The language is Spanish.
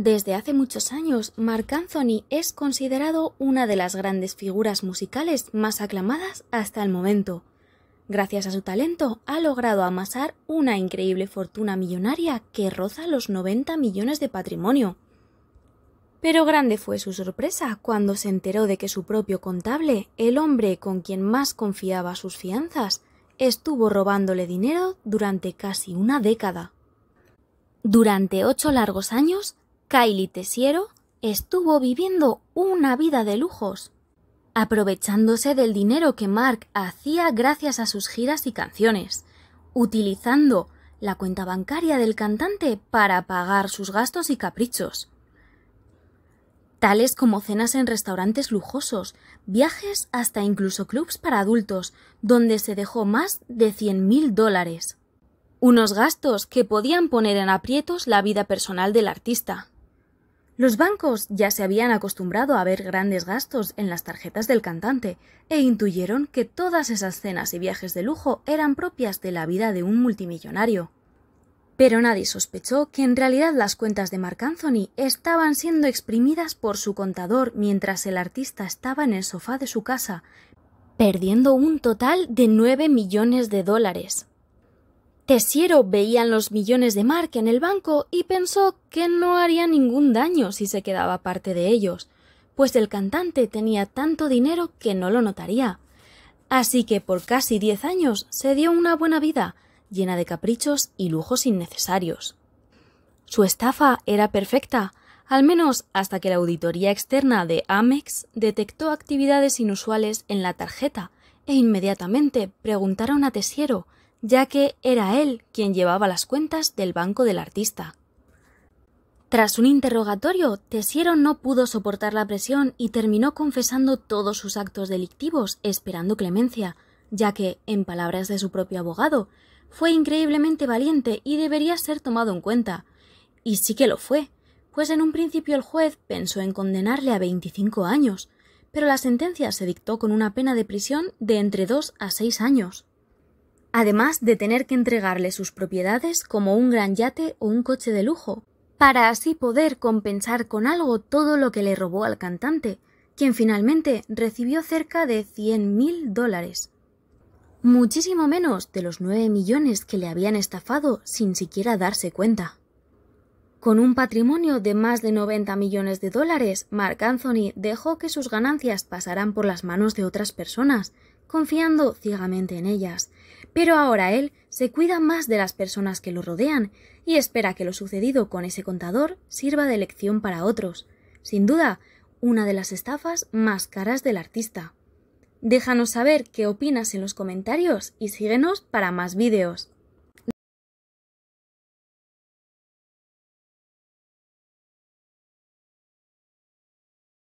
Desde hace muchos años, Mark Anthony es considerado una de las grandes figuras musicales más aclamadas hasta el momento. Gracias a su talento, ha logrado amasar una increíble fortuna millonaria que roza los 90 millones de patrimonio. Pero grande fue su sorpresa cuando se enteró de que su propio contable, el hombre con quien más confiaba sus fianzas, estuvo robándole dinero durante casi una década. Durante ocho largos años, Kylie Tesiero estuvo viviendo una vida de lujos, aprovechándose del dinero que Mark hacía gracias a sus giras y canciones, utilizando la cuenta bancaria del cantante para pagar sus gastos y caprichos, tales como cenas en restaurantes lujosos, viajes hasta incluso clubs para adultos, donde se dejó más de mil dólares. Unos gastos que podían poner en aprietos la vida personal del artista. Los bancos ya se habían acostumbrado a ver grandes gastos en las tarjetas del cantante e intuyeron que todas esas cenas y viajes de lujo eran propias de la vida de un multimillonario. Pero nadie sospechó que en realidad las cuentas de Mark Anthony estaban siendo exprimidas por su contador mientras el artista estaba en el sofá de su casa, perdiendo un total de 9 millones de dólares. Tesiero veían los millones de marca en el banco y pensó que no haría ningún daño si se quedaba parte de ellos, pues el cantante tenía tanto dinero que no lo notaría. Así que por casi diez años se dio una buena vida, llena de caprichos y lujos innecesarios. Su estafa era perfecta, al menos hasta que la auditoría externa de Amex detectó actividades inusuales en la tarjeta e inmediatamente preguntaron a Tesiero ya que era él quien llevaba las cuentas del banco del artista. Tras un interrogatorio, Tesiero no pudo soportar la presión y terminó confesando todos sus actos delictivos esperando clemencia, ya que, en palabras de su propio abogado, fue increíblemente valiente y debería ser tomado en cuenta. Y sí que lo fue, pues en un principio el juez pensó en condenarle a 25 años, pero la sentencia se dictó con una pena de prisión de entre 2 a 6 años además de tener que entregarle sus propiedades como un gran yate o un coche de lujo, para así poder compensar con algo todo lo que le robó al cantante, quien finalmente recibió cerca de 100.000 dólares. Muchísimo menos de los 9 millones que le habían estafado sin siquiera darse cuenta. Con un patrimonio de más de 90 millones de dólares, Mark Anthony dejó que sus ganancias pasaran por las manos de otras personas, confiando ciegamente en ellas. Pero ahora él se cuida más de las personas que lo rodean y espera que lo sucedido con ese contador sirva de lección para otros. Sin duda, una de las estafas más caras del artista. Déjanos saber qué opinas en los comentarios y síguenos para más vídeos.